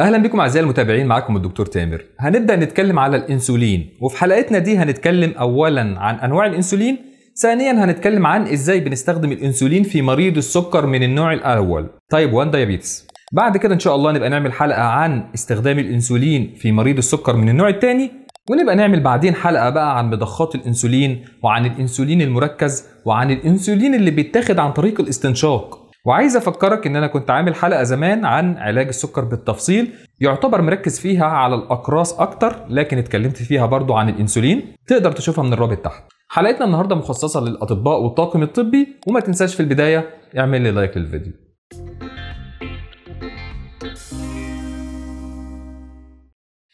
اهلا بكم اعزائي المتابعين معكم الدكتور تامر هنبدا نتكلم على الانسولين وفي حلقتنا دي هنتكلم اولا عن انواع الانسولين ثانيا هنتكلم عن ازاي بنستخدم الانسولين في مريض السكر من النوع الاول تايب 1 دايابيتس بعد كده ان شاء الله نبقى نعمل حلقه عن استخدام الانسولين في مريض السكر من النوع الثاني ونبقى نعمل بعدين حلقه بقى عن مضخات الانسولين وعن الانسولين المركز وعن الانسولين اللي بيتاخد عن طريق الاستنشاق وعايز افكرك ان انا كنت عامل حلقه زمان عن علاج السكر بالتفصيل يعتبر مركز فيها على الاقراص اكتر لكن اتكلمت فيها برضو عن الانسولين تقدر تشوفها من الرابط تحت حلقتنا النهارده مخصصه للاطباء والطاقم الطبي وما تنساش في البدايه اعمل لي لايك للفيديو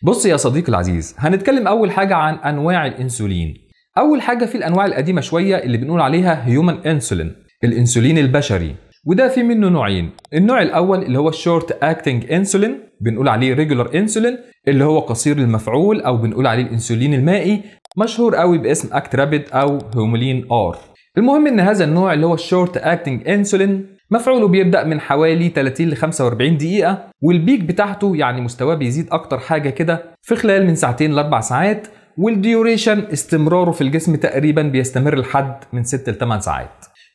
بص يا صديقي العزيز هنتكلم اول حاجه عن انواع الانسولين اول حاجه في الانواع القديمه شويه اللي بنقول عليها هيومن انسولين الانسولين البشري وده في منه نوعين النوع الاول اللي هو الشورت اكتنج انسولين بنقول عليه ريجولار انسولين اللي هو قصير المفعول او بنقول عليه الانسولين المائي مشهور قوي باسم اكت رابيد او هومولين ار المهم ان هذا النوع اللي هو الشورت اكتنج انسولين مفعوله بيبدأ من حوالي 30 ل 45 دقيقة والبيك بتاعته يعني مستواه بيزيد أكتر حاجة كده في خلال من ساعتين لأربع ساعات والديوريشن استمراره في الجسم تقريبا بيستمر لحد من 6 ل 8 ساعات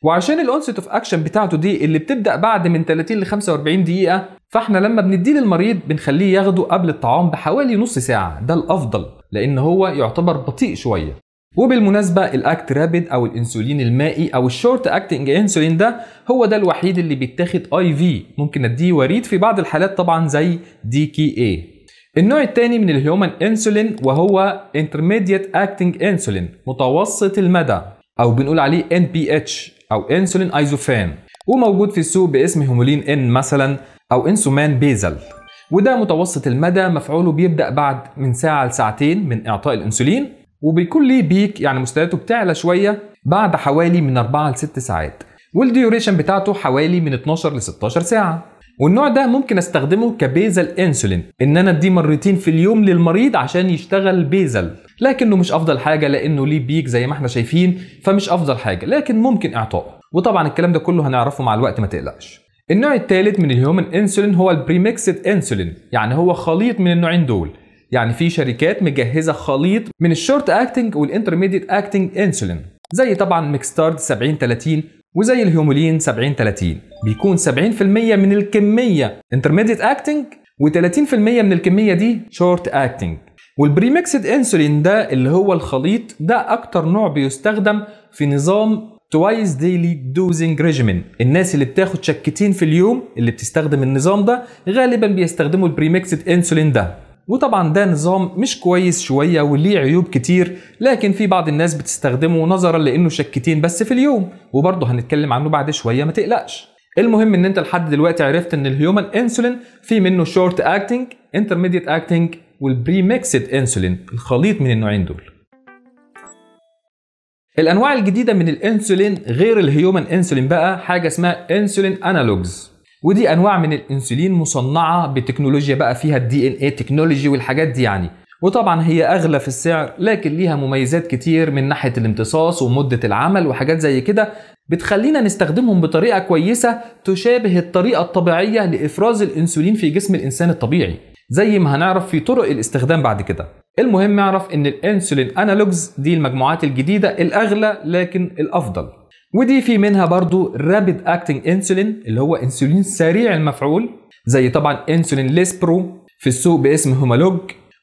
وعشان الاونست اوف اكشن بتاعته دي اللي بتبدا بعد من 30 ل 45 دقيقه فاحنا لما بنديه للمريض بنخليه ياخده قبل الطعام بحوالي نص ساعه ده الافضل لان هو يعتبر بطيء شويه وبالمناسبه الاكت رابيد او الانسولين المائي او الشورت اكتنج انسولين ده هو ده الوحيد اللي بيتاخد اي في ممكن اديه وريد في بعض الحالات طبعا زي دي كي اي النوع الثاني من الهيومن انسولين وهو انترميديت اكتنج انسولين متوسط المدى او بنقول عليه NPH أو أنسولين أيزوفان وموجود في السوق باسم هيمولين إن مثلا أو أنسومان بيزل وده متوسط المدى مفعوله بيبدأ بعد من ساعة لساعتين من إعطاء الأنسولين وبيكون ليه بيك يعني مستوياته بتعلى شوية بعد حوالي من 4 ل 6 ساعات والديوريشن بتاعته حوالي من 12 ل 16 ساعة والنوع ده ممكن استخدمه كبيزل انسولين ان انا اديه مرتين في اليوم للمريض عشان يشتغل بيزل لكنه مش افضل حاجه لانه ليه بيك زي ما احنا شايفين فمش افضل حاجه لكن ممكن اعطائه وطبعا الكلام ده كله هنعرفه مع الوقت ما تقلقش النوع الثالث من الهيومن انسولين هو البريميكسد انسولين يعني هو خليط من النوعين دول يعني في شركات مجهزه خليط من الشورت اكتنج والانترميديت اكتنج انسولين زي طبعا ميكستارد 70 30 وزي الهيومولين 70 30 بيكون 70% من الكميه انترميديت اكتنج و30% من الكميه دي شورت اكتنج والبريميكسد انسولين ده اللي هو الخليط ده اكتر نوع بيستخدم في نظام توايس ديلي دوزنج ريجيمين الناس اللي بتاخد شكتين في اليوم اللي بتستخدم النظام ده غالبا بيستخدموا البريميكسد انسولين ده وطبعا ده نظام مش كويس شويه وليه عيوب كتير لكن في بعض الناس بتستخدمه نظرا لانه شكتين بس في اليوم وبرضه هنتكلم عنه بعد شويه ما تقلقش المهم ان انت لحد دلوقتي عرفت ان الهيومن انسولين في منه شورت اكتنج انترميديت اكتنج والبريميكسد انسولين الخليط من النوعين دول الانواع الجديده من الانسولين غير الهيومن انسولين بقى حاجه اسمها انسولين انالوجز ودي انواع من الانسولين مصنعه بتكنولوجيا بقى فيها الدي ان اي تكنولوجي والحاجات دي يعني وطبعا هي اغلى في السعر لكن ليها مميزات كتير من ناحيه الامتصاص ومده العمل وحاجات زي كده بتخلينا نستخدمهم بطريقه كويسه تشابه الطريقه الطبيعيه لافراز الانسولين في جسم الانسان الطبيعي زي ما هنعرف في طرق الاستخدام بعد كده المهم اعرف ان الانسولين انالوجز دي المجموعات الجديده الاغلى لكن الافضل ودي في منها برضو رابيد اكتنج انسولين اللي هو انسولين سريع المفعول زي طبعا انسولين ليسبرو في السوق باسم هومالوج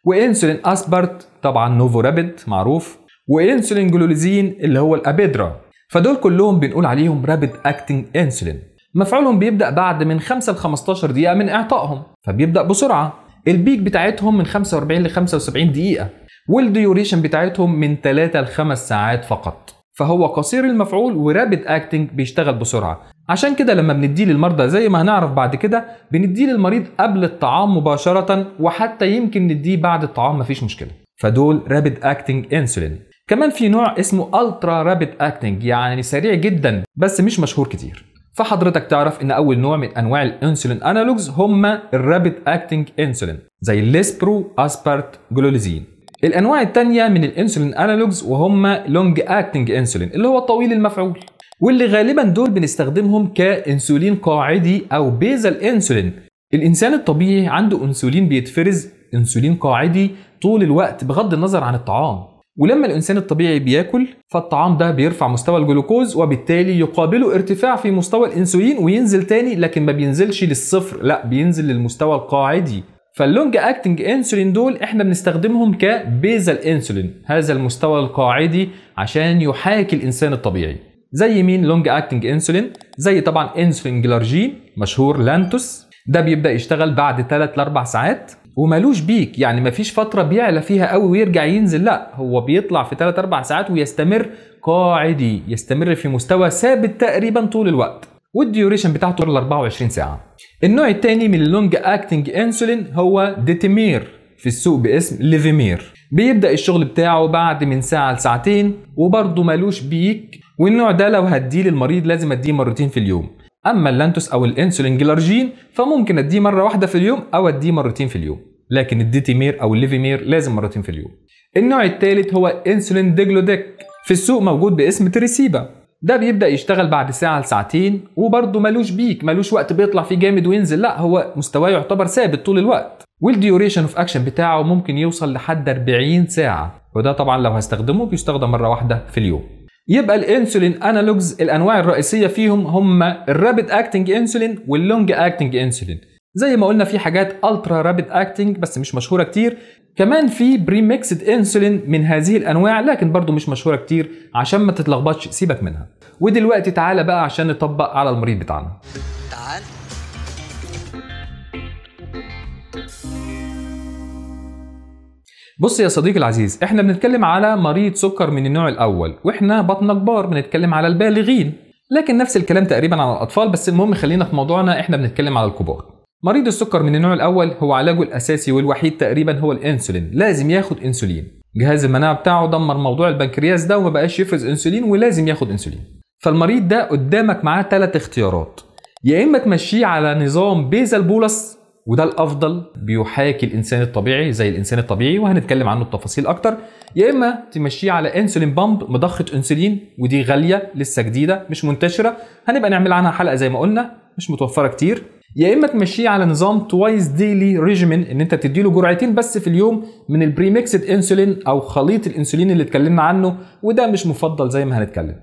وانسولين اسبرت طبعا نوفو رابيد معروف وانسولين جلوليزين اللي هو الابيدرا فدول كلهم بنقول عليهم رابيد اكتنج انسولين مفعولهم بيبدا بعد من 5 ل 15 دقيقه من اعطائهم فبيبدا بسرعه البيك بتاعتهم من 45 ل 75 دقيقة والديوريشن بتاعتهم من 3 ل 5 ساعات فقط فهو قصير المفعول ورابد اكتنج بيشتغل بسرعه عشان كده لما بنديه للمرضى زي ما هنعرف بعد كده بنديه للمريض قبل الطعام مباشره وحتى يمكن نديه بعد الطعام مفيش مشكله فدول رابد اكتنج انسولين كمان في نوع اسمه الترا رابد اكتنج يعني سريع جدا بس مش مشهور كتير فحضرتك تعرف ان اول نوع من انواع الانسولين انالوجز هم الرابيد اكتنج انسولين زي الليسبرو اسبرت جلوليزين الانواع الثانيه من الانسولين انالوجز وهم لونج اكتنج انسولين اللي هو طويل المفعول واللي غالبا دول بنستخدمهم كانسولين قاعدي او بيزل انسولين الانسان الطبيعي عنده انسولين بيتفرز انسولين قاعدي طول الوقت بغض النظر عن الطعام ولما الانسان الطبيعي بياكل فالطعام ده بيرفع مستوى الجلوكوز وبالتالي يقابله ارتفاع في مستوى الانسولين وينزل تاني لكن ما بينزلش للصفر لا بينزل للمستوى القاعدي فاللونج اكتنج انسولين دول احنا بنستخدمهم كبيزل انسولين هذا المستوى القاعدي عشان يحاكي الانسان الطبيعي زي مين لونج اكتنج انسولين زي طبعا انسولين جلارجين مشهور لانتوس ده بيبدا يشتغل بعد 3 ل 4 ساعات ومالوش بيك يعني مفيش فتره بيعلى فيها قوي ويرجع ينزل لا هو بيطلع في 3 4 ساعات ويستمر قاعدي يستمر في مستوى ثابت تقريبا طول الوقت والديوريشن بتاعته ال 24 ساعه النوع الثاني من اللونج اكتنج انسولين هو ديتيمير في السوق باسم ليفيمير بيبدا الشغل بتاعه بعد من ساعه لساعتين وبرضه مالوش بيك والنوع ده لو هديه للمريض لازم اديه مرتين في اليوم اما اللانتوس او الانسولين جلارجين فممكن اديه مره واحده في اليوم او اديه مرتين في اليوم لكن الديتيمير او الليفيمير لازم مرتين في اليوم النوع الثالث هو انسولين ديجلوديك في السوق موجود باسم تريسيبا ده بيبدا يشتغل بعد ساعه لساعتين وبرضه ملوش بيك ملوش وقت بيطلع فيه جامد وينزل لا هو مستواه يعتبر ثابت طول الوقت والديوريشن اوف اكشن بتاعه ممكن يوصل لحد 40 ساعه وده طبعا لو هستخدمه بيستخدم مره واحده في اليوم يبقى الانسولين انالوجز الانواع الرئيسيه فيهم هم الرابيد اكتنج انسولين واللونج اكتنج انسولين زي ما قلنا في حاجات الترا رابيد اكتنج بس مش مشهوره كتير كمان في بري ميكسد انسولين من هذه الانواع لكن برضو مش مشهوره كتير عشان ما تتلخبطش سيبك منها ودلوقتي تعالى بقى عشان نطبق على المريض بتاعنا بص يا صديقي العزيز احنا بنتكلم على مريض سكر من النوع الاول واحنا بطن كبار بنتكلم على البالغين لكن نفس الكلام تقريبا على الاطفال بس المهم خلينا في موضوعنا احنا بنتكلم على الكبار مريض السكر من النوع الاول هو علاجه الاساسي والوحيد تقريبا هو الانسولين لازم ياخد انسولين جهاز المناعه بتاعه دمر موضوع البنكرياس ده وما بقاش يفرز انسولين ولازم ياخد انسولين فالمريض ده قدامك معاه ثلاث اختيارات يا اما تمشيه على نظام بيزل بولس وده الافضل بيحاكي الانسان الطبيعي زي الانسان الطبيعي وهنتكلم عنه بتفاصيل اكتر يا اما تمشيه على انسولين بامب مضخه انسولين ودي غاليه لسه جديده مش منتشره هنبقى نعمل عنها حلقه زي ما قلنا مش متوفره كتير يا اما تمشيه على نظام توايس ديلي ريجيمين ان انت بتدي له جرعتين بس في اليوم من البريميكسد انسولين او خليط الانسولين اللي اتكلمنا عنه وده مش مفضل زي ما هنتكلم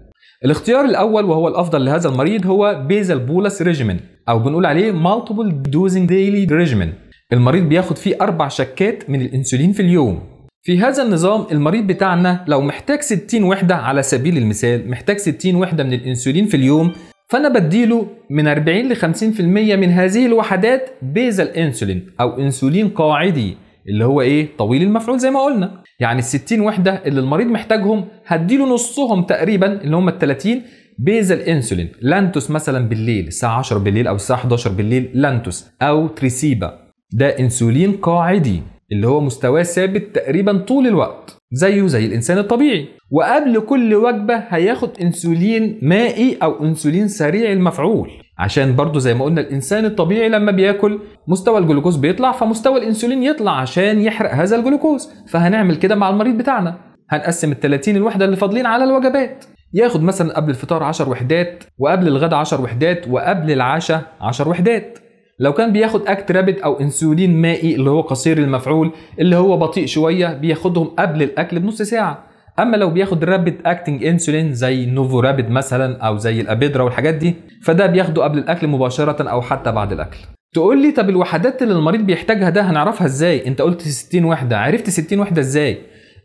الاختيار الاول وهو الافضل لهذا المريض هو بيزل بولس ريجيمين او بنقول عليه مالتيبل دوزنج ديلي ريجيمين المريض بياخد فيه اربع شكات من الانسولين في اليوم في هذا النظام المريض بتاعنا لو محتاج 60 وحدة على سبيل المثال محتاج 60 وحدة من الأنسولين في اليوم فأنا بديله من 40 ل 50% من هذه الوحدات بيزل انسولين أو أنسولين قاعدي اللي هو إيه طويل المفعول زي ما قلنا يعني ال 60 وحدة اللي المريض محتاجهم هديله نصهم تقريبا اللي هم ال 30 بيز الانسولين لانتوس مثلا بالليل الساعة 10 بالليل أو الساعة 11 بالليل لانتوس أو تريسيبا ده انسولين قاعدي اللي هو مستواه ثابت تقريبا طول الوقت زيه زي الانسان الطبيعي وقبل كل وجبه هياخد انسولين مائي او انسولين سريع المفعول عشان برضو زي ما قلنا الانسان الطبيعي لما بياكل مستوى الجلوكوز بيطلع فمستوى الانسولين يطلع عشان يحرق هذا الجلوكوز فهنعمل كده مع المريض بتاعنا هنقسم ال 30 الوحده اللي فاضلين على الوجبات ياخد مثلا قبل الفطار 10 وحدات وقبل الغداء 10 وحدات وقبل العشاء 10 وحدات لو كان بياخد اكت رابت او انسولين مائي اللي هو قصير المفعول اللي هو بطيء شويه بياخدهم قبل الاكل بنص ساعه اما لو بياخد رابد اكتنج انسولين زي نوفو رابد مثلا او زي الابيدرا والحاجات دي فده بياخده قبل الاكل مباشره او حتى بعد الاكل تقول لي طب الوحدات اللي المريض بيحتاجها ده هنعرفها ازاي انت قلت 60 وحده عرفت 60 وحده ازاي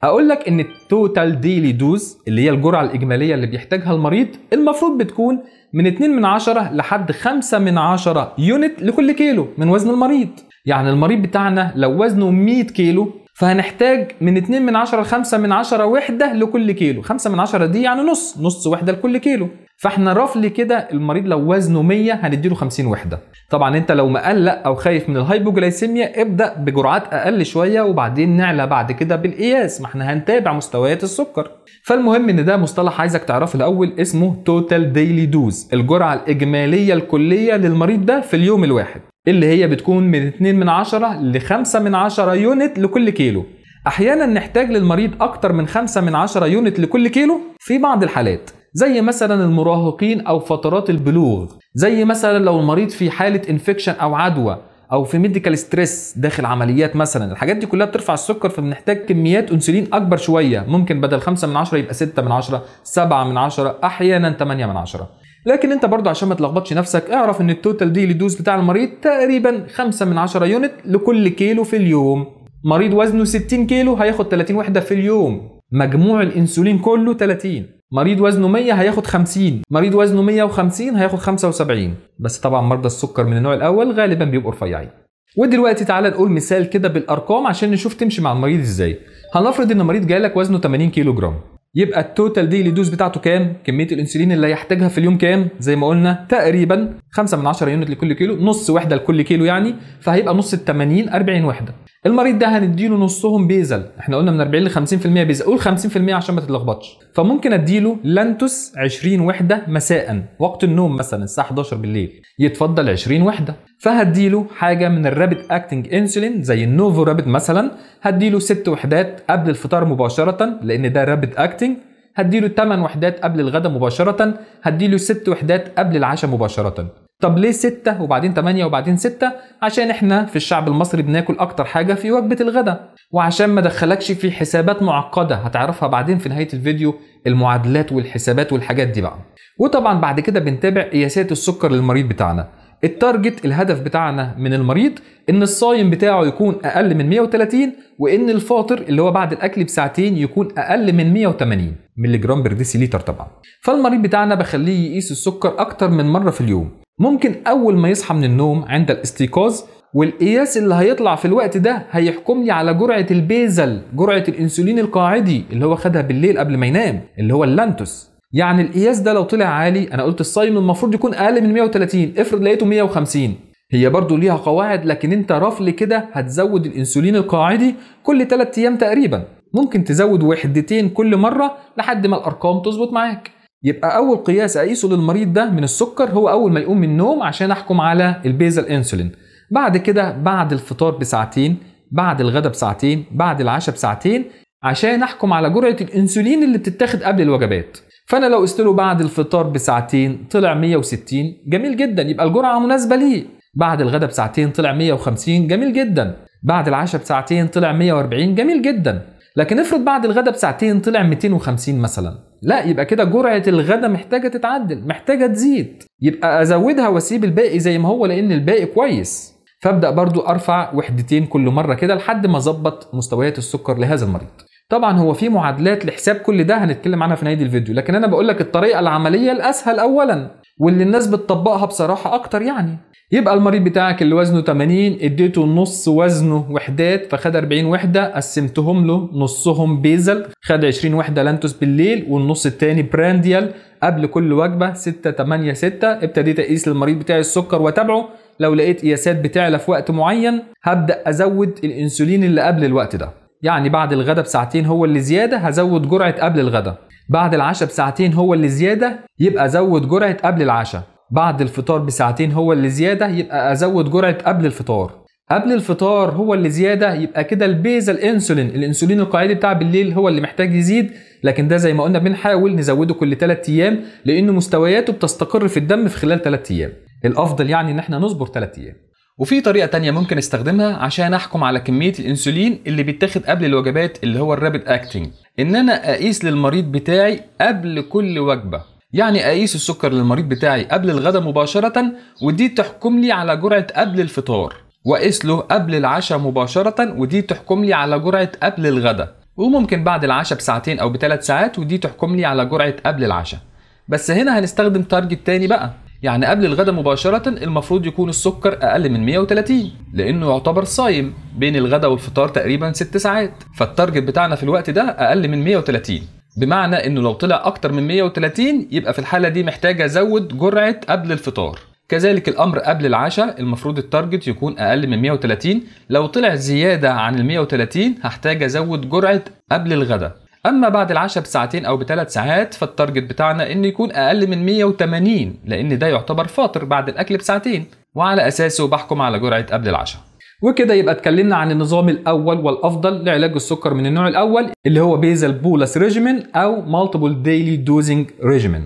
هقول لك ان التوتال ديلي دوز اللي هي الجرعه الاجماليه اللي بيحتاجها المريض المفروض بتكون من 2 من 10 لحد 5 من 10 يونت لكل كيلو من وزن المريض يعني المريض بتاعنا لو وزنه 100 كيلو فهنحتاج من 2 من 10 ل 5 من 10 وحده لكل كيلو 5 من 10 دي يعني نص نص وحده لكل كيلو فاحنا رفلي كده المريض لو وزنه 100 هنديله 50 وحده طبعا انت لو مقلق او خايف من الهايبوجلايسيميا ابدا بجرعات اقل شويه وبعدين نعلى بعد كده بالقياس ما احنا هنتابع مستويات السكر فالمهم ان ده مصطلح عايزك تعرفه الاول اسمه توتال ديلي دوز الجرعه الاجماليه الكليه للمريض ده في اليوم الواحد اللي هي بتكون من 2 من 10 ل 5 من 10 يونت لكل كيلو احيانا نحتاج للمريض اكتر من 5 من 10 يونت لكل كيلو في بعض الحالات زي مثلا المراهقين او فترات البلوغ زي مثلا لو المريض في حاله انفكشن او عدوى او في ميديكال ستريس داخل عمليات مثلا الحاجات دي كلها بترفع السكر فبنحتاج كميات انسولين اكبر شويه ممكن بدل 5 من 10 يبقى 6 من 10 7 من 10 احيانا 8 من 10 لكن انت برضو عشان ما تلخبطش نفسك اعرف ان التوتال ديلي دوز بتاع المريض تقريبا 5 من 10 يونت لكل كيلو في اليوم مريض وزنه 60 كيلو هياخد 30 وحده في اليوم مجموع الانسولين كله 30 مريض وزنه 100 هياخد 50 مريض وزنه 150 هياخد 75 بس طبعا مرضى السكر من النوع الاول غالبا بيبقوا رفيعين ودلوقتي تعالى نقول مثال كده بالارقام عشان نشوف تمشي مع المريض ازاي هنفرض ان المريض جاي لك وزنه 80 كيلو جرام يبقى التوتال ديلي دوز بتاعته كام كميه الانسولين اللي هيحتاجها في اليوم كام زي ما قلنا تقريبا 5 من 10 يونت لكل كيلو نص وحده لكل كيلو يعني فهيبقى نص ال 80 40 وحده المريض ده هنديله نصهم بيزل احنا قلنا من 40 ل 50% بيزل قول 50% عشان ما تتلخبطش فممكن اديله لانتوس 20 وحده مساء وقت النوم مثلا الساعه 11 بالليل يتفضل 20 وحده فهديله حاجه من الرابيد اكتنج انسولين زي النوفو رابيد مثلا هديله 6 وحدات قبل الفطار مباشره لان ده رابيد اكتنج هديله 8 وحدات قبل الغداء مباشره هديله 6 وحدات قبل العشاء مباشره طب ليه ستة وبعدين تمانية وبعدين ستة؟ عشان احنا في الشعب المصري بناكل اكتر حاجة في وجبة الغداء وعشان ما دخلكش في حسابات معقدة هتعرفها بعدين في نهاية الفيديو المعادلات والحسابات والحاجات دي بقى وطبعا بعد كده بنتابع قياسات السكر للمريض بتاعنا التارجت الهدف بتاعنا من المريض ان الصايم بتاعه يكون اقل من 130 وان الفاطر اللي هو بعد الاكل بساعتين يكون اقل من 180 مللي جرام بر ديسيليتر طبعا فالمريض بتاعنا بخليه يقيس السكر اكتر من مره في اليوم ممكن اول ما يصحى من النوم عند الاستيقاظ والقياس اللي هيطلع في الوقت ده هيحكم لي على جرعه البيزل جرعه الانسولين القاعدي اللي هو خدها بالليل قبل ما ينام اللي هو اللانتوس يعني القياس ده لو طلع عالي انا قلت الصايم المفروض يكون اقل من 130 افرض لقيته 150 هي برضو ليها قواعد لكن انت رفل كده هتزود الانسولين القاعدي كل 3 ايام تقريبا ممكن تزود وحدتين كل مره لحد ما الارقام تظبط معاك يبقى اول قياس اقيسه للمريض ده من السكر هو اول ما يقوم من النوم عشان احكم على البيزل انسولين بعد كده بعد الفطار بساعتين بعد الغداء بساعتين بعد العشاء بساعتين عشان احكم على جرعه الانسولين اللي بتتاخد قبل الوجبات فانا لو قست له بعد الفطار بساعتين طلع 160 جميل جدا يبقى الجرعه مناسبه ليه بعد الغداء بساعتين طلع 150 جميل جدا بعد العشاء بساعتين طلع 140 جميل جدا لكن افرض بعد الغداء بساعتين طلع 250 مثلا لا يبقى كده جرعه الغداء محتاجه تتعدل محتاجه تزيد يبقى ازودها واسيب الباقي زي ما هو لان الباقي كويس فابدا برضو ارفع وحدتين كل مره كده لحد ما اظبط مستويات السكر لهذا المريض طبعا هو في معادلات لحساب كل ده هنتكلم عنها في نهايه الفيديو لكن انا بقول لك الطريقه العمليه الاسهل اولا واللي الناس بتطبقها بصراحه اكتر يعني يبقى المريض بتاعك اللي وزنه 80 اديته نص وزنه وحدات فخد 40 وحده قسمتهم له نصهم بيزل خد 20 وحده لانتوس بالليل والنص الثاني برانديال قبل كل وجبه 6 8 6 ابتديت اقيس للمريض بتاعي السكر وتابعه لو لقيت قياسات بتعلى في وقت معين هبدا ازود الانسولين اللي قبل الوقت ده يعني بعد الغدا بساعتين هو اللي زيادة هزود جرعة قبل الغدا بعد العشاء بساعتين هو اللي زيادة يبقى زود جرعة قبل العشاء بعد الفطار بساعتين هو اللي زيادة يبقى أزود جرعة قبل الفطار قبل الفطار هو اللي زيادة يبقى كده البيزا الانسولين الانسولين القاعدي بتاع بالليل هو اللي محتاج يزيد لكن ده زي ما قلنا بنحاول نزوده كل 3 ايام لان مستوياته بتستقر في الدم في خلال 3 ايام الافضل يعني ان احنا نصبر 3 ايام وفي طريقه تانية ممكن استخدمها عشان احكم على كميه الانسولين اللي بيتاخد قبل الوجبات اللي هو الرابد اكتنج ان انا اقيس للمريض بتاعي قبل كل وجبه يعني اقيس السكر للمريض بتاعي قبل الغداء مباشره ودي تحكم لي على جرعه قبل الفطار واقيس له قبل العشاء مباشره ودي تحكم لي على جرعه قبل الغداء وممكن بعد العشاء بساعتين او بثلاث ساعات ودي تحكم لي على جرعه قبل العشاء بس هنا هنستخدم تارجت تاني بقى يعني قبل الغدا مباشرة المفروض يكون السكر أقل من 130 لأنه يعتبر صايم بين الغدا والفطار تقريبا 6 ساعات فالتارجت بتاعنا في الوقت ده أقل من 130 بمعنى انه لو طلع اكتر من 130 يبقى في الحاله دي محتاج ازود جرعه قبل الفطار كذلك الامر قبل العشاء المفروض التارجت يكون اقل من 130 لو طلع زياده عن ال 130 هحتاج ازود جرعه قبل الغداء اما بعد العشاء بساعتين او بثلاث ساعات فالتارجت بتاعنا انه يكون اقل من 180 لان ده يعتبر فاطر بعد الاكل بساعتين وعلى اساسه بحكم على جرعه قبل العشاء وكده يبقى اتكلمنا عن النظام الاول والافضل لعلاج السكر من النوع الاول اللي هو بيزل بولس ريجيمين او مالتيبل ديلي دوزنج ريجيمين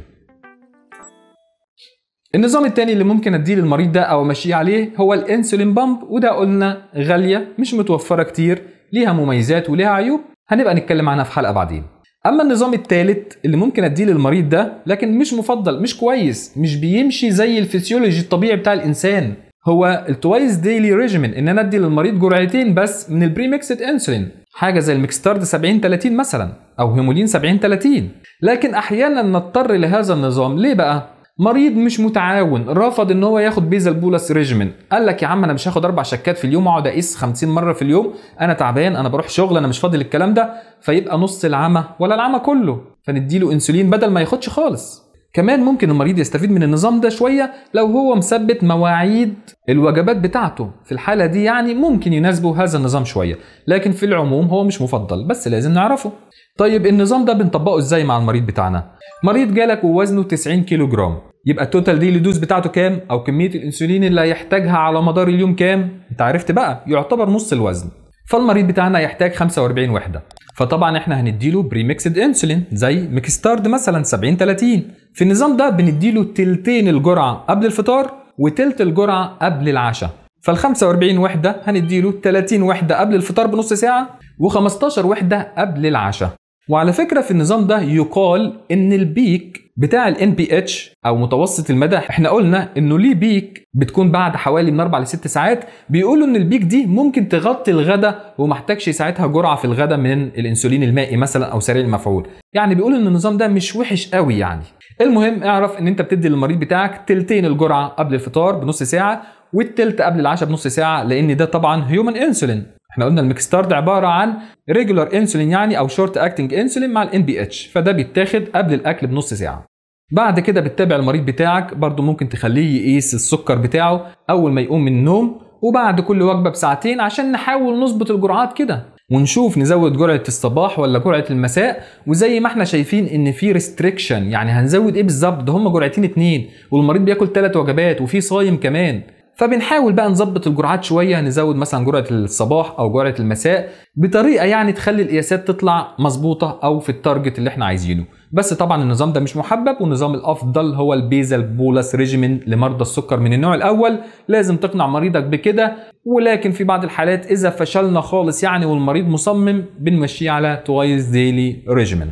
النظام الثاني اللي ممكن اديه للمريض ده او امشيه عليه هو الانسولين بامب وده قلنا غاليه مش متوفره كتير ليها مميزات وليها عيوب هنبقى نتكلم عنها في حلقه بعدين اما النظام الثالث اللي ممكن اديه للمريض ده لكن مش مفضل مش كويس مش بيمشي زي الفسيولوجي الطبيعي بتاع الانسان هو التوايس ديلي ريجيمين ان انا ادي للمريض جرعتين بس من البري ميكسد انسولين حاجه زي المكستارد 70 30 مثلا او هيمولين 70 30 لكن احيانا نضطر لهذا النظام ليه بقى مريض مش متعاون رفض ان هو ياخد بيزل بولس ريجيمين قال لك يا عم انا مش هاخد اربع شكات في اليوم اقعد اقيس 50 مره في اليوم انا تعبان انا بروح شغل انا مش فاضي للكلام ده فيبقى نص العمى ولا العمى كله فنديله انسولين بدل ما ياخدش خالص كمان ممكن المريض يستفيد من النظام ده شويه لو هو مثبت مواعيد الوجبات بتاعته في الحاله دي يعني ممكن يناسبه هذا النظام شويه لكن في العموم هو مش مفضل بس لازم نعرفه طيب النظام ده بنطبقه ازاي مع المريض بتاعنا مريض جالك ووزنه 90 كيلو جرام يبقى التوتال دي لدوز بتاعته كام او كميه الانسولين اللي هيحتاجها على مدار اليوم كام انت عرفت بقى يعتبر نص الوزن فالمريض بتاعنا يحتاج 45 وحده فطبعا احنا هنديله بريميكسد انسولين زي ميكستارد مثلا 70 30 في النظام ده بنديله تلتين الجرعه قبل الفطار وتلت الجرعه قبل العشاء فال 45 وحده هنديله 30 وحده قبل الفطار بنص ساعه و15 وحده قبل العشاء وعلى فكره في النظام ده يقال ان البيك بتاع ال NPH او متوسط المدى احنا قلنا انه ليه بيك بتكون بعد حوالي من 4 ل 6 ساعات بيقولوا ان البيك دي ممكن تغطي الغداء ومحتاجش ساعتها جرعه في الغداء من الانسولين المائي مثلا او سريع المفعول يعني بيقولوا ان النظام ده مش وحش قوي يعني المهم اعرف ان انت بتدي للمريض بتاعك تلتين الجرعه قبل الفطار بنص ساعه والتلت قبل العشاء بنص ساعه لان ده طبعا هيومن انسولين احنا قلنا المكستارد عباره عن ريجولار انسولين يعني او شورت اكتنج انسولين مع الان بي اتش فده بيتاخد قبل الاكل بنص ساعه بعد كده بتتابع المريض بتاعك برضو ممكن تخليه يقيس السكر بتاعه أول ما يقوم من النوم وبعد كل وجبة بساعتين عشان نحاول نظبط الجرعات كده ونشوف نزود جرعة الصباح ولا جرعة المساء وزي ما احنا شايفين ان في ريستريكشن يعني هنزود ايه بالظبط ده هم جرعتين اتنين والمريض بياكل تلات وجبات وفي صايم كمان فبنحاول بقى نظبط الجرعات شويه نزود مثلا جرعه الصباح او جرعه المساء بطريقه يعني تخلي القياسات تطلع مظبوطه او في التارجت اللي احنا عايزينه بس طبعا النظام ده مش محبب والنظام الافضل هو البيزل بولس ريجيمين لمرضى السكر من النوع الاول لازم تقنع مريضك بكده ولكن في بعض الحالات اذا فشلنا خالص يعني والمريض مصمم بنمشيه على توايز ديلي ريجيمين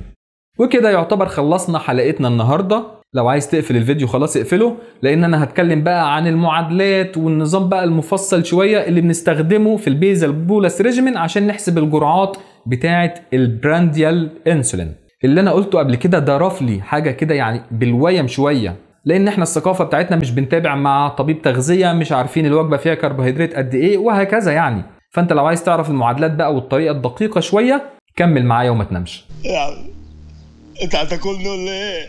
وكده يعتبر خلصنا حلقتنا النهارده لو عايز تقفل الفيديو خلاص اقفله لان انا هتكلم بقى عن المعادلات والنظام بقى المفصل شويه اللي بنستخدمه في البيزل بولس ريجيمين عشان نحسب الجرعات بتاعه البرانديال انسولين اللي انا قلته قبل كده ده رفلي حاجه كده يعني بالويم شويه لان احنا الثقافه بتاعتنا مش بنتابع مع طبيب تغذيه مش عارفين الوجبه فيها كربوهيدرات قد ايه وهكذا يعني فانت لو عايز تعرف المعادلات بقى والطريقه الدقيقه شويه كمل معايا وما تنامش يعني انت هتاكل نقول ايه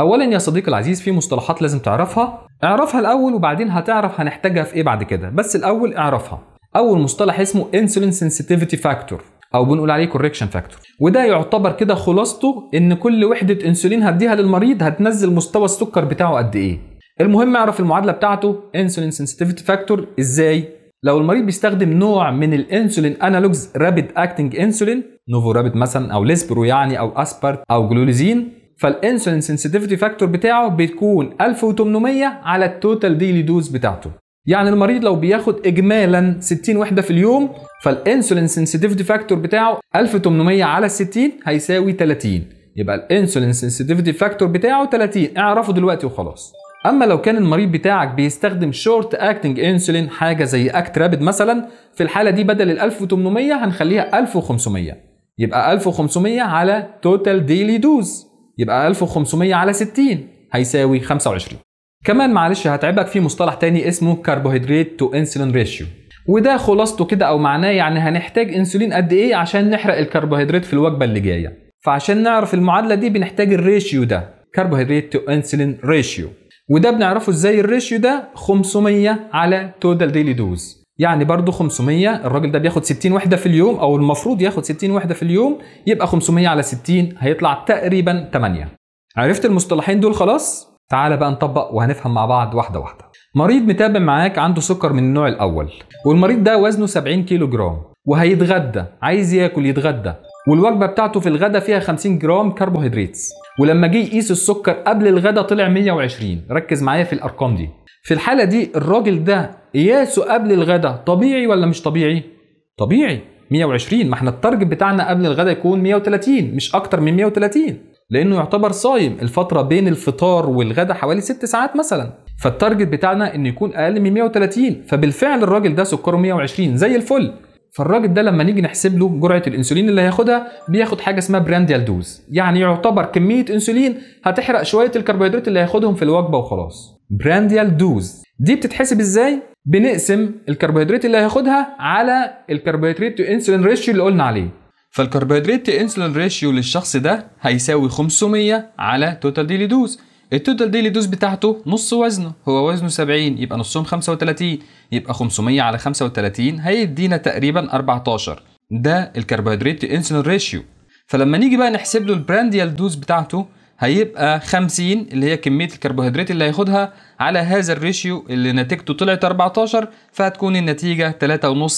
اولا يا صديقي العزيز في مصطلحات لازم تعرفها اعرفها الاول وبعدين هتعرف هنحتاجها في ايه بعد كده بس الاول اعرفها اول مصطلح اسمه انسولين سنسيتيفيتي فاكتور او بنقول عليه كوركشن فاكتور وده يعتبر كده خلاصته ان كل وحده انسولين هديها للمريض هتنزل مستوى السكر بتاعه قد ايه المهم اعرف المعادله بتاعته انسولين سنسيتيفيتي فاكتور ازاي لو المريض بيستخدم نوع من الانسولين انالوجز رابيد اكتنج انسولين نوفو مثلا او ليسبرو يعني او اسبرت او جلوليزين فالانسولين سنسيتيفيتي فاكتور بتاعه بتكون 1800 على التوتال ديلي دوز بتاعته يعني المريض لو بياخد اجمالا 60 وحده في اليوم فالانسولين سنسيتيفيتي فاكتور بتاعه 1800 على 60 هيساوي 30 يبقى الانسولين سنسيتيفيتي فاكتور بتاعه 30 اعرفه دلوقتي وخلاص اما لو كان المريض بتاعك بيستخدم شورت اكتنج انسولين حاجه زي اكت رابد مثلا في الحاله دي بدل ال 1800 هنخليها 1500 يبقى 1500 على توتال ديلي دوز يبقى 1500 على 60 هيساوي 25 كمان معلش هتعبك في مصطلح تاني اسمه كربوهيدرات تو انسولين ريشيو وده خلاصته كده او معناه يعني هنحتاج انسولين قد ايه عشان نحرق الكربوهيدرات في الوجبه اللي جايه فعشان نعرف المعادله دي بنحتاج الريشيو ده كربوهيدرات تو انسولين ريشيو وده بنعرفه ازاي الريشيو ده 500 على توتال ديلي دوز يعني برضه 500 الراجل ده بياخد 60 وحده في اليوم او المفروض ياخد 60 وحده في اليوم يبقى 500 على 60 هيطلع تقريبا 8 عرفت المصطلحين دول خلاص تعالى بقى نطبق وهنفهم مع بعض واحده واحده مريض متابع معاك عنده سكر من النوع الاول والمريض ده وزنه 70 كيلو جرام وهيتغدى عايز ياكل يتغدى والوجبه بتاعته في الغدا فيها 50 جرام كربوهيدرات ولما جه يقيس السكر قبل الغدا طلع 120 ركز معايا في الارقام دي في الحالة دي الراجل ده قياسه قبل الغدا طبيعي ولا مش طبيعي؟ طبيعي 120 ما احنا التارجت بتاعنا قبل الغدا يكون 130 مش اكتر من 130 لانه يعتبر صايم الفترة بين الفطار والغدا حوالي 6 ساعات مثلا فالتارجت بتاعنا انه يكون اقل من 130 فبالفعل الراجل ده سكره 120 زي الفل فالراجل ده لما نيجي نحسب له جرعه الانسولين اللي هياخدها بياخد حاجه اسمها برانديال دوز يعني يعتبر كميه انسولين هتحرق شويه الكربوهيدرات اللي هياخدهم في الوجبه وخلاص برانديال دوز دي بتتحسب ازاي بنقسم الكربوهيدرات اللي هياخدها على الكربوهيدرات تو انسولين ريشيو اللي قلنا عليه فالكربوهيدرات تو انسولين ريشيو للشخص ده هيساوي 500 على توتال ديلي دوز التوتال ديلي دوز بتاعته نص وزنه هو وزنه 70 يبقى نصهم 35 يبقى 500 على 35 هيدينا تقريبا 14 ده الكربوهيدرات انسولين ريشيو فلما نيجي بقى نحسب له البرانديال دوز بتاعته هيبقى 50 اللي هي كمية الكربوهيدرات اللي هياخدها على هذا الريشيو اللي نتيجته طلعت 14 فهتكون النتيجة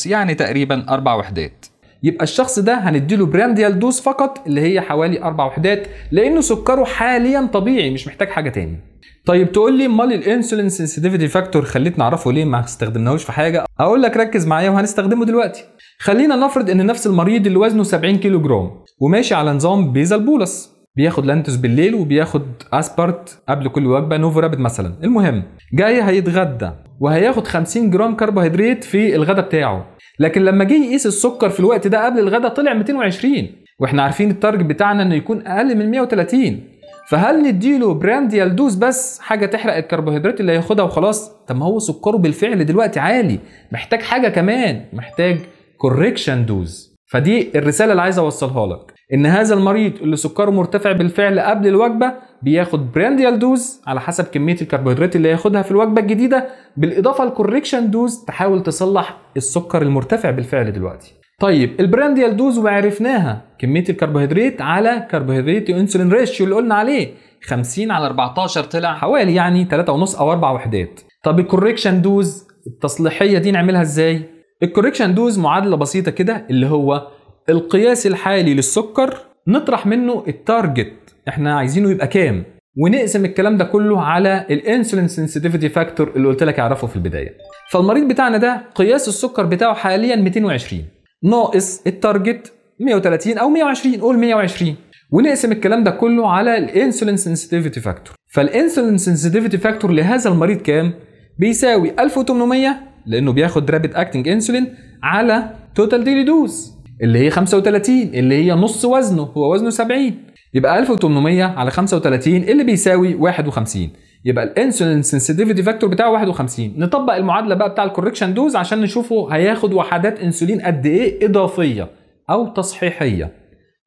3.5 يعني تقريبا 4 وحدات يبقى الشخص ده هنديله برانديال دوز فقط اللي هي حوالي اربع وحدات لانه سكره حاليا طبيعي مش محتاج حاجه تاني طيب تقول لي امال الانسولين سنسيتيفيتي فاكتور خليت نعرفه ليه ما استخدمناهوش في حاجه اقول لك ركز معايا وهنستخدمه دلوقتي خلينا نفرض ان نفس المريض اللي وزنه 70 كيلو جرام وماشي على نظام بيزا البولس بياخد لانتوس بالليل وبياخد اسبرت قبل كل وجبه نوفو رابد مثلا المهم جاي هيتغدى وهياخد 50 جرام كربوهيدرات في الغدا بتاعه لكن لما جه يقيس السكر في الوقت ده قبل الغدا طلع 220 واحنا عارفين التارجت بتاعنا انه يكون اقل من 130 فهل نديله براند يلدوز بس حاجه تحرق الكربوهيدرات اللي هياخدها وخلاص طب ما هو سكره بالفعل دلوقتي عالي محتاج حاجه كمان محتاج كوريكشن دوز فدي الرساله اللي عايز اوصلها لك ان هذا المريض اللي سكره مرتفع بالفعل قبل الوجبه بياخد برانديال دوز على حسب كميه الكربوهيدرات اللي هياخدها في الوجبه الجديده بالاضافه لكوريكشن دوز تحاول تصلح السكر المرتفع بالفعل دلوقتي طيب البرانديال دوز وعرفناها كميه الكربوهيدرات على كربوهيدرات انسولين ريشيو اللي قلنا عليه 50 على 14 طلع حوالي يعني 3.5 او 4 وحدات طب الكوريكشن دوز التصليحيه دي نعملها ازاي الكوريكشن دوز معادله بسيطه كده اللي هو القياس الحالي للسكر نطرح منه التارجت احنا عايزينه يبقى كام ونقسم الكلام ده كله على الانسولين سنسيتيفيتي فاكتور اللي قلت لك اعرفه في البدايه فالمريض بتاعنا ده قياس السكر بتاعه حاليا 220 ناقص التارجت 130 او 120 قول 120 ونقسم الكلام ده كله على الانسولين سنسيتيفيتي فاكتور فالانسولين سنسيتيفيتي فاكتور لهذا المريض كام بيساوي 1800 لانه بياخد رابيد اكتنج انسولين على توتال ديلي دوز اللي هي 35 اللي هي نص وزنه هو وزنه 70 يبقى 1800 على 35 اللي بيساوي 51 يبقى الانسولين سنسيتيفيتي فاكتور بتاعه 51 نطبق المعادله بقى بتاع الكوركشن دوز عشان نشوفه هياخد وحدات انسولين قد ايه اضافيه او تصحيحيه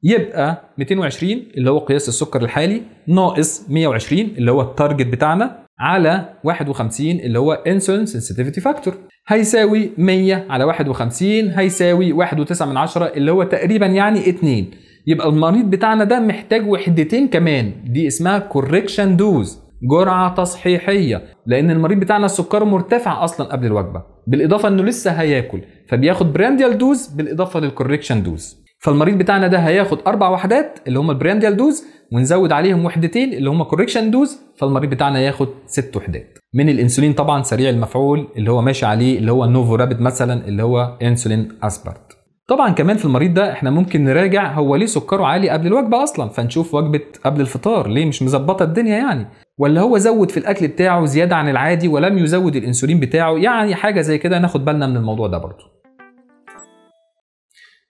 يبقى 220 اللي هو قياس السكر الحالي ناقص 120 اللي هو التارجت بتاعنا على 51 اللي هو انسولين سنسيتيفيتي فاكتور هيساوي 100 على 51 هيساوي 1.9 من 10 اللي هو تقريبا يعني 2 يبقى المريض بتاعنا ده محتاج وحدتين كمان دي اسمها كوركشن دوز جرعه تصحيحيه لان المريض بتاعنا السكر مرتفع اصلا قبل الوجبه بالاضافه انه لسه هياكل فبياخد برانديال دوز بالاضافه للكوركشن دوز فالمريض بتاعنا ده هياخد اربع وحدات اللي هم البرانديال دوز ونزود عليهم وحدتين اللي هم كوريكشن دوز فالمريض بتاعنا ياخد ست وحدات من الانسولين طبعا سريع المفعول اللي هو ماشي عليه اللي هو نوفو رابد مثلا اللي هو انسولين اسبرت طبعا كمان في المريض ده احنا ممكن نراجع هو ليه سكره عالي قبل الوجبه اصلا فنشوف وجبه قبل الفطار ليه مش مظبطه الدنيا يعني ولا هو زود في الاكل بتاعه زياده عن العادي ولم يزود الانسولين بتاعه يعني حاجه زي كده ناخد بالنا من الموضوع ده برضه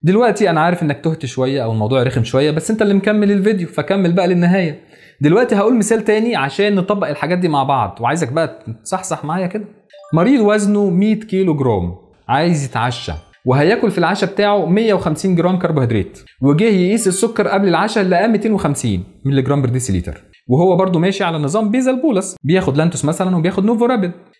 دلوقتي انا عارف انك تهت شويه او الموضوع رخم شويه بس انت اللي مكمل الفيديو فكمل بقى للنهايه دلوقتي هقول مثال تاني عشان نطبق الحاجات دي مع بعض وعايزك بقى تصحصح معايا كده مريض وزنه 100 كيلو جرام عايز يتعشى وهياكل في العشاء بتاعه 150 جرام كربوهيدرات وجه يقيس السكر قبل العشاء لقى 250 مللي جرام بر وهو برده ماشي على نظام بيزا البولس بياخد لانتوس مثلا وبياخد نوفو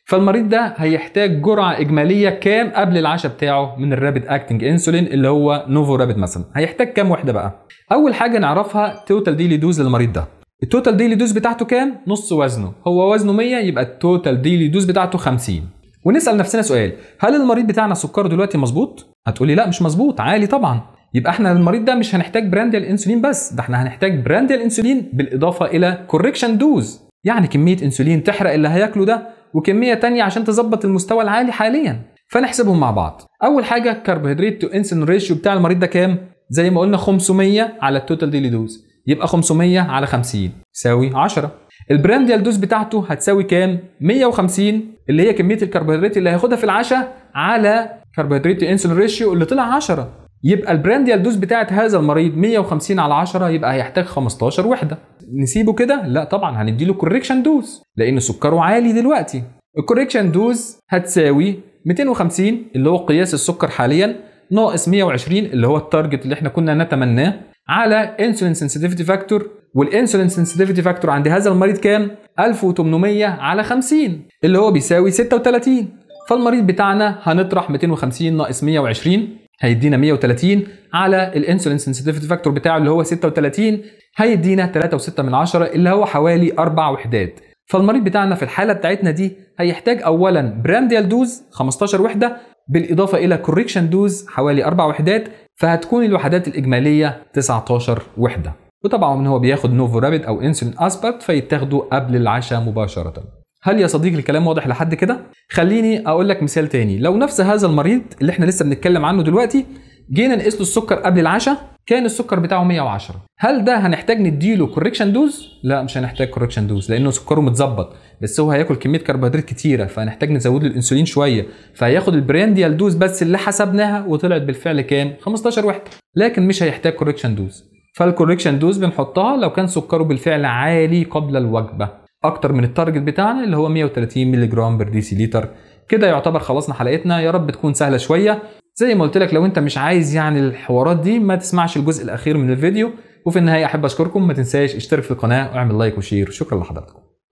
فالمريض ده هيحتاج جرعه اجماليه كام قبل العشاء بتاعه من الرابد اكتنج انسولين اللي هو نوفو رابد مثلا هيحتاج كام واحده بقى اول حاجه نعرفها توتال ديلي دوز للمريض ده التوتال ديلي دوز بتاعته كام نص وزنه هو وزنه 100 يبقى التوتال ديلي دوز بتاعته 50 ونسال نفسنا سؤال هل المريض بتاعنا سكره دلوقتي مظبوط هتقولي لا مش مظبوط عالي طبعا يبقى احنا المريض ده مش هنحتاج براند الانسولين بس ده احنا هنحتاج براند الانسولين بالاضافه الى كوركشن دوز يعني كميه انسولين تحرق اللي هياكله ده وكميه تانية عشان تظبط المستوى العالي حاليا فنحسبهم مع بعض اول حاجه كربوهيدرات تو انسولين ريشيو بتاع المريض ده كام زي ما قلنا 500 على التوتال ديلي دوز يبقى 500 على 50 يساوي 10 البرانديال دوز بتاعته هتساوي كام 150 اللي هي كميه الكربوهيدرات اللي هياخدها في العشاء على كربوهيدرات انسولين ريشيو اللي طلع 10 يبقى البرانديال دوز بتاعت هذا المريض 150 على 10 يبقى هيحتاج 15 وحده نسيبه كده لا طبعا هنديله كوريكشن دوز لان سكره عالي دلوقتي الكوريكشن دوز هتساوي 250 اللي هو قياس السكر حاليا ناقص 120 اللي هو التارجت اللي احنا كنا نتمناه على انسولين سنسيتيفيتي فاكتور والانسولين سنسيتيفيتي فاكتور عند هذا المريض كام 1800 على 50 اللي هو بيساوي 36 فالمريض بتاعنا هنطرح 250 ناقص 120 هيدينا 130 على الانسولين سنسيتيفيتي فاكتور بتاعه اللي هو 36 هيدينا 3.6 من 10 اللي هو حوالي 4 وحدات فالمريض بتاعنا في الحاله بتاعتنا دي هيحتاج اولا برانديال دوز 15 وحده بالاضافه الى كوريكشن دوز حوالي 4 وحدات فهتكون الوحدات الاجماليه 19 وحده وطبعا هو بياخد نوفو رابيد او انسولين اسبات فيتاخدوا قبل العشاء مباشره هل يا صديقي الكلام واضح لحد كده؟ خليني اقول لك مثال تاني، لو نفس هذا المريض اللي احنا لسه بنتكلم عنه دلوقتي جينا نقيس له السكر قبل العشاء كان السكر بتاعه 110 هل ده هنحتاج نديله كوركشن دوز لا مش هنحتاج كوركشن دوز لانه سكره متظبط بس هو هياكل كميه كربوهيدرات كتيره فهنحتاج نزود له الانسولين شويه فهياخد البرانديال دوز بس اللي حسبناها وطلعت بالفعل كام 15 وحده لكن مش هيحتاج كوركشن دوز فالكوركشن دوز بنحطها لو كان سكره بالفعل عالي قبل الوجبه اكتر من التارجت بتاعنا اللي هو 130 ملغ جرام بر لتر كده يعتبر خلصنا حلقتنا يا رب تكون سهله شويه زي ما قلت لك لو انت مش عايز يعني الحوارات دي ما تسمعش الجزء الاخير من الفيديو وفي النهايه احب اشكركم ما تنساش اشترك في القناه واعمل لايك وشير شكرا لحضراتكم